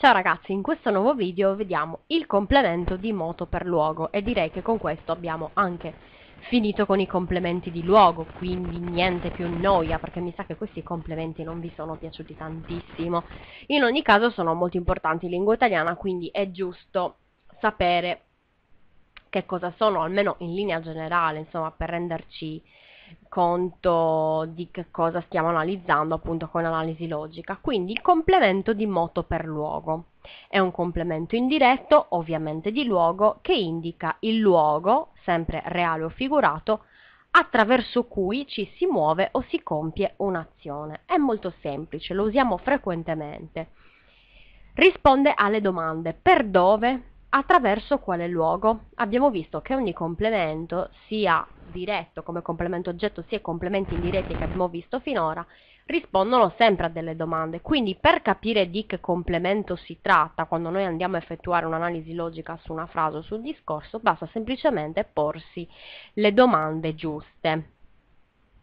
Ciao ragazzi, in questo nuovo video vediamo il complemento di moto per luogo e direi che con questo abbiamo anche finito con i complementi di luogo, quindi niente più noia perché mi sa che questi complementi non vi sono piaciuti tantissimo. In ogni caso sono molto importanti in lingua italiana, quindi è giusto sapere che cosa sono, almeno in linea generale, insomma, per renderci conto di che cosa stiamo analizzando appunto con analisi logica. Quindi il complemento di moto per luogo è un complemento indiretto, ovviamente di luogo, che indica il luogo, sempre reale o figurato, attraverso cui ci si muove o si compie un'azione. È molto semplice, lo usiamo frequentemente. Risponde alle domande per dove, attraverso quale luogo? Abbiamo visto che ogni complemento, sia diretto come complemento oggetto, sia complementi indiretti che abbiamo visto finora, rispondono sempre a delle domande. Quindi per capire di che complemento si tratta quando noi andiamo a effettuare un'analisi logica su una frase o sul discorso, basta semplicemente porsi le domande giuste.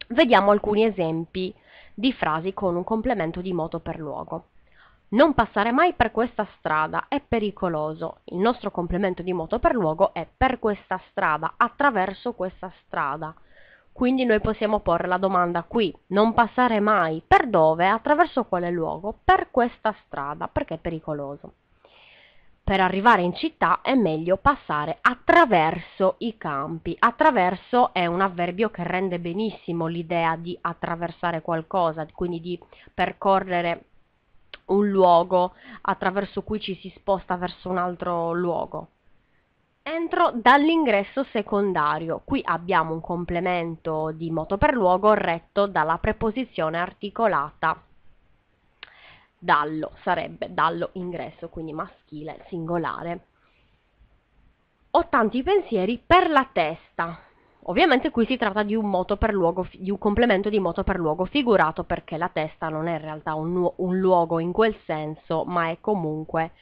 Vediamo alcuni esempi di frasi con un complemento di moto per luogo. Non passare mai per questa strada, è pericoloso. Il nostro complemento di moto per luogo è per questa strada, attraverso questa strada. Quindi noi possiamo porre la domanda qui, non passare mai, per dove, attraverso quale luogo, per questa strada, perché è pericoloso. Per arrivare in città è meglio passare attraverso i campi. Attraverso è un avverbio che rende benissimo l'idea di attraversare qualcosa, quindi di percorrere un luogo attraverso cui ci si sposta verso un altro luogo. Entro dall'ingresso secondario. Qui abbiamo un complemento di moto per luogo retto dalla preposizione articolata dallo, sarebbe dallo ingresso, quindi maschile singolare. Ho tanti pensieri per la testa. Ovviamente qui si tratta di un, luogo, di un, complemento di moto per luogo figurato perché la testa non è in realtà un, un luogo in quel senso, ma è comunque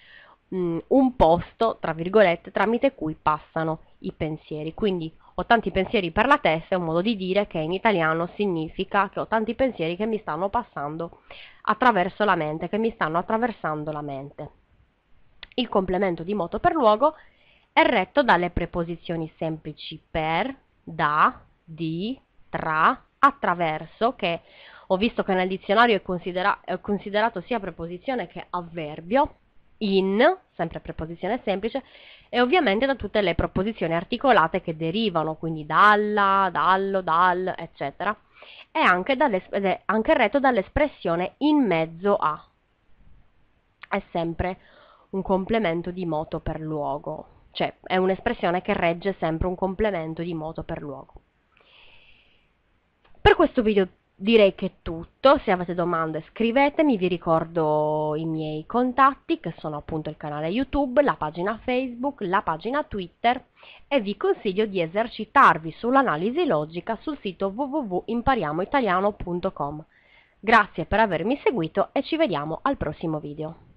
mh, mm, un posto, tra virgolette, tramite cui passano i pensieri. Quindi ho tanti pensieri per la testa è un modo di dire che in italiano significa che ho tanti pensieri che mi stanno passando attraverso la mente, che mi stanno attraversando la mente. Il complemento di moto per luogo è retto dalle preposizioni semplici per, da, di, tra, attraverso, che ho visto che nel dizionario è, considera è considerato sia preposizione che avverbio, in, sempre preposizione semplice, e ovviamente da tutte le proposizioni articolate che derivano, quindi dalla, dallo, dal, eccetera, e anche, ed anche retto dall'espressione in mezzo a. È sempre un complemento di moto per luogo cioè è un'espressione che regge sempre un complemento di moto per luogo. Per questo video direi che è tutto, se avete domande scrivetemi, vi ricordo i miei contatti che sono appunto il canale YouTube, la pagina Facebook, la pagina Twitter e vi consiglio di esercitarvi sull'analisi logica sul sito www.impariamoitaliano.com. Grazie per avermi seguito e ci vediamo al prossimo video.